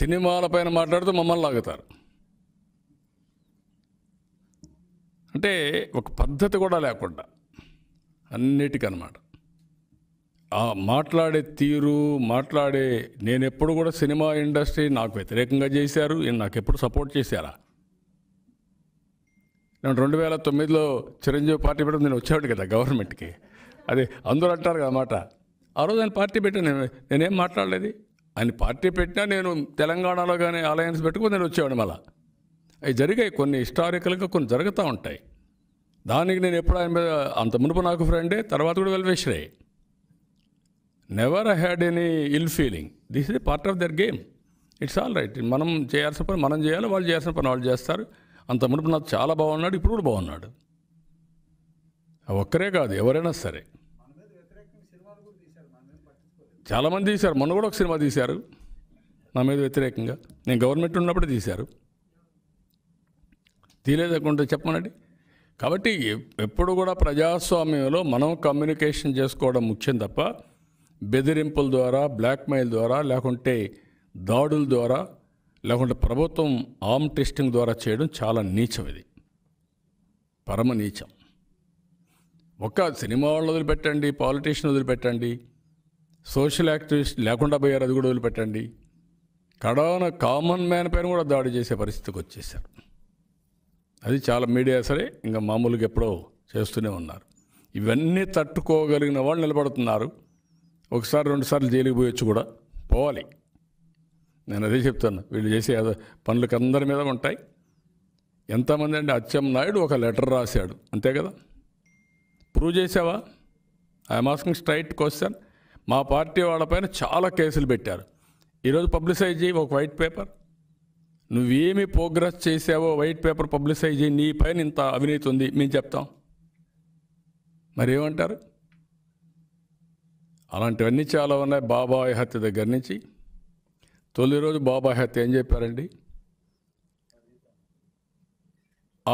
సినిమాలపైన మాట్లాడుతూ మమ్మల్ని లాగుతారు అంటే ఒక పద్ధతి కూడా లేకుండా అన్నిటికన్నమాట ఆ మాట్లాడే తీరు మాట్లాడే నేను ఎప్పుడు కూడా సినిమా ఇండస్ట్రీ నాకు వ్యతిరేకంగా చేశారు నాకు ఎప్పుడు సపోర్ట్ చేశారా నేను రెండు వేల తొమ్మిదిలో చిరంజీవి పార్టీ పెట్టడం నేను వచ్చాడు కదా గవర్నమెంట్కి అది అందరూ అంటారు కదా మాట ఆ రోజు నేను పార్టీ పెట్టాను నేనేం మాట్లాడలేదు ఆయన పార్టీ పెట్టినా నేను తెలంగాణలో కానీ అలయన్స్ పెట్టుకుని నేను వచ్చేవాడు మళ్ళా అవి జరిగాయి కొన్ని హిస్టారికల్గా కొన్ని జరుగుతూ ఉంటాయి దానికి నేను ఎప్పుడు ఆయన మీద అంత మునుపు నాకు ఫ్రెండే తర్వాత కూడా వెల్వేశ్వరే never had any ill feeling this is part of the game it's all right మనం చేయాల్సిన పని మనం చేయాలి వాళ్ళు చేయాల్సిన పని వాళ్ళు చేస్తారు అంత మునుపు నాకు చాలా బాగున్నాడు ఇప్పుడు కూడా బాగున్నాడు ఒక్కరే కాదు ఎవరైనా సరే చాలామంది తీశారు మొన్న కూడా ఒక సినిమా తీశారు నా మీద వ్యతిరేకంగా నేను గవర్నమెంట్ ఉన్నప్పుడు తీశారు తీయలేదనుకుంటే చెప్పమనండి కాబట్టి ఎప్పుడు కూడా ప్రజాస్వామ్యంలో మనం కమ్యూనికేషన్ చేసుకోవడం ముఖ్యం తప్ప బెదిరింపుల ద్వారా బ్లాక్మెయిల్ ద్వారా లేకుంటే దాడుల ద్వారా లేకుంటే ప్రభుత్వం ఆమ్ టెస్టింగ్ ద్వారా చేయడం చాలా నీచం ఇది పరమ నీచం ఒక్క సినిమా వాళ్ళు వదిలిపెట్టండి పాలిటీషియన్ వదిలిపెట్టండి సోషల్ యాక్టివిస్ట్ లేకుండా పోయారు అది కూడా వదిలిపెట్టండి కడవన కామన్ మ్యాన్ పైన కూడా దాడి చేసే పరిస్థితికి వచ్చేసారు అది చాలా మీడియా సరే ఇంకా మామూలుగా ఎప్పుడో చేస్తూనే ఉన్నారు ఇవన్నీ తట్టుకోగలిగిన వాళ్ళు నిలబడుతున్నారు ఒకసారి రెండుసార్లు జైలుకి పోయొచ్చు కూడా పోవాలి నేను అదే చెప్తాను వీళ్ళు చేసే పనులకు అందరి మీద ఉంటాయి ఎంతమంది అంటే అచ్చం నాయుడు ఒక లెటర్ రాశాడు అంతే కదా ప్రూవ్ చేసావా ఐఎమ్ ఆస్కింగ్ స్ట్రైట్ క్వశ్చన్ మా పార్టీ వాళ్ళపైన చాలా కేసులు పెట్టారు ఈరోజు పబ్లిసైజ్ చేయి ఒక వైట్ పేపర్ నువ్వేమి ప్రోగ్రెస్ చేసావో వైట్ పేపర్ పబ్లిసైజ్ చేయి నీ పైన ఇంత అవినీతి ఉంది మేము చెప్తాం మరేమంటారు అలాంటివన్నీ చాలా ఉన్నాయి బాబాయ్ హత్య దగ్గర నుంచి తొలి రోజు బాబాయ్ హత్య ఏం చెప్పారండి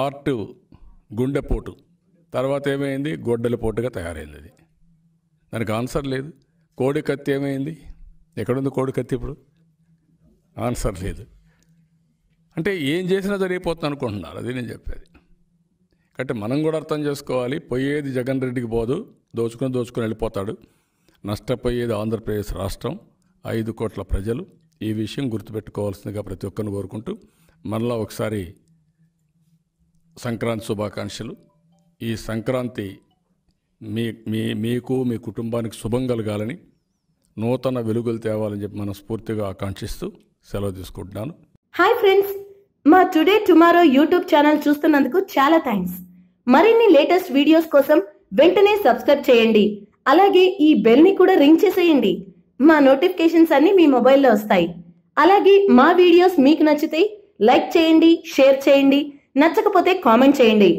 ఆర్ట్ గుండెపోటు తర్వాత ఏమైంది గొడ్డల పోటుగా తయారైంది దానికి ఆన్సర్ లేదు కోడి కత్తి ఏమైంది ఎక్కడుంది కోడి కత్తి ఇప్పుడు ఆన్సర్ లేదు అంటే ఏం చేసినా జరిగిపోతుంది అనుకుంటున్నారు అది నేను చెప్పేది కాబట్టి మనం కూడా అర్థం చేసుకోవాలి పోయేది జగన్ రెడ్డికి పోదు దోచుకుని దోచుకుని వెళ్ళిపోతాడు నష్టపోయేది ఆంధ్రప్రదేశ్ రాష్ట్రం ఐదు కోట్ల ప్రజలు ఈ విషయం గుర్తుపెట్టుకోవాల్సిందిగా ప్రతి ఒక్కరిని కోరుకుంటూ మనలో ఒకసారి సంక్రాంతి శుభాకాంక్షలు ఈ సంక్రాంతి మీ మీ మీకు మీ కుటుంబానికి శుభం కలగాలని నూతన వెలుగులు తేవాలని చెప్పి మనస్ఫూర్తిగా ఆకాంక్షిస్తూ సెలవు తీసుకుంటున్నాను హాయ్ ఫ్రెండ్స్ మా టుడే టుమారో యూట్యూబ్ ఛానల్ చూస్తున్నందుకు చాలా థ్యాంక్స్ మరిన్ని లేటెస్ట్ వీడియోస్ కోసం వెంటనే సబ్స్క్రైబ్ చేయండి అలాగే ఈ బెల్ ని కూడా రింగ్ చేసేయండి మా నోటిఫికేషన్స్ అన్ని మీ మొబైల్లో వస్తాయి అలాగే మా వీడియోస్ మీకు నచ్చితే లైక్ చేయండి షేర్ చేయండి నచ్చకపోతే కామెంట్ చేయండి